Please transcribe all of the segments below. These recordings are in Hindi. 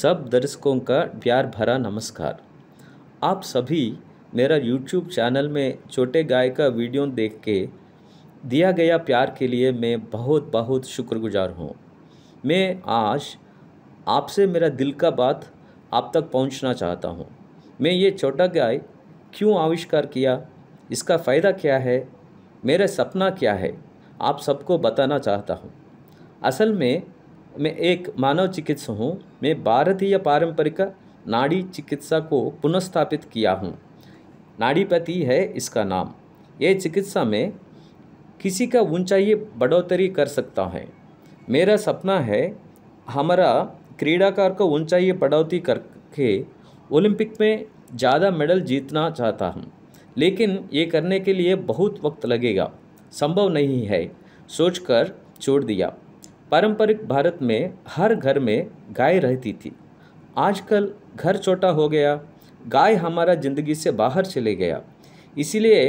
सब दर्शकों का प्यार भरा नमस्कार आप सभी मेरा YouTube चैनल में छोटे गाय का वीडियो देख के दिया गया प्यार के लिए मैं बहुत बहुत शुक्रगुजार हूँ मैं आज आपसे मेरा दिल का बात आप तक पहुँचना चाहता हूँ मैं ये छोटा गाय क्यों आविष्कार किया इसका फ़ायदा क्या है मेरा सपना क्या है आप सबको बताना चाहता हूँ असल में मैं एक मानव चिकित्सक हूँ मैं भारतीय पारंपरिक नाड़ी चिकित्सा को पुनस्थापित किया हूँ नाड़ीपति है इसका नाम ये चिकित्सा में किसी का ऊंचाई बढ़ोतरी कर सकता है मेरा सपना है हमारा क्रीड़ाकार को ऊंचाई बढ़ोतरी करके ओलंपिक में ज़्यादा मेडल जीतना चाहता हूँ लेकिन ये करने के लिए बहुत वक्त लगेगा संभव नहीं है सोचकर छोड़ दिया पारंपरिक भारत में हर घर में गाय रहती थी आजकल घर छोटा हो गया गाय हमारा ज़िंदगी से बाहर चले गया इसीलिए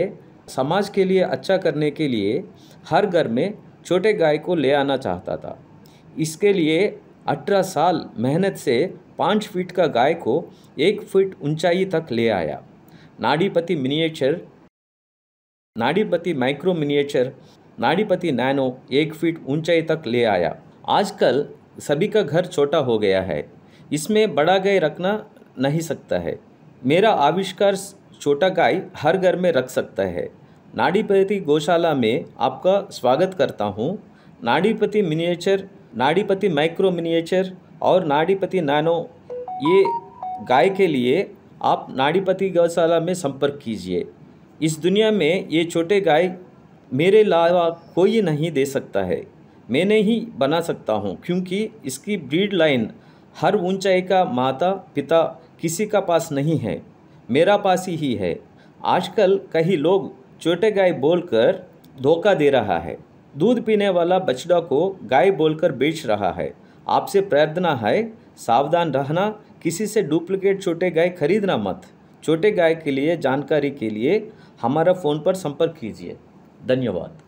समाज के लिए अच्छा करने के लिए हर घर में छोटे गाय को ले आना चाहता था इसके लिए अठारह साल मेहनत से पाँच फीट का गाय को एक फीट ऊंचाई तक ले आया Nadipathy miniature Nadipathy micro miniature Nadipathy nano एक फीट ऊंचाई तक ले आया आजकल सभी का घर छोटा हो गया है इसमें बड़ा गाय रखना नहीं सकता है मेरा आविष्कार छोटा गाय हर घर में रख सकता है नाड़ीपति गौशाला में आपका स्वागत करता हूँ Nadipathy miniature Nadipathy micro miniature और नाड़ीपति नैनो ये गाय के लिए आप नाड़ीपति गौशाला में संपर्क कीजिए इस दुनिया में ये छोटे गाय मेरे अलावा कोई नहीं दे सकता है मैं नहीं बना सकता हूँ क्योंकि इसकी ब्रीड लाइन हर ऊंचाई का माता पिता किसी का पास नहीं है मेरा पास ही है आजकल कई लोग छोटे गाय बोलकर धोखा दे रहा है दूध पीने वाला बछड़ा को गाय बोलकर बेच रहा है आपसे प्रार्थना है सावधान रहना किसी से डुप्लीकेट छोटे गाय खरीदना मत छोटे गाय के लिए जानकारी के लिए हमारा फ़ोन पर संपर्क कीजिए धन्यवाद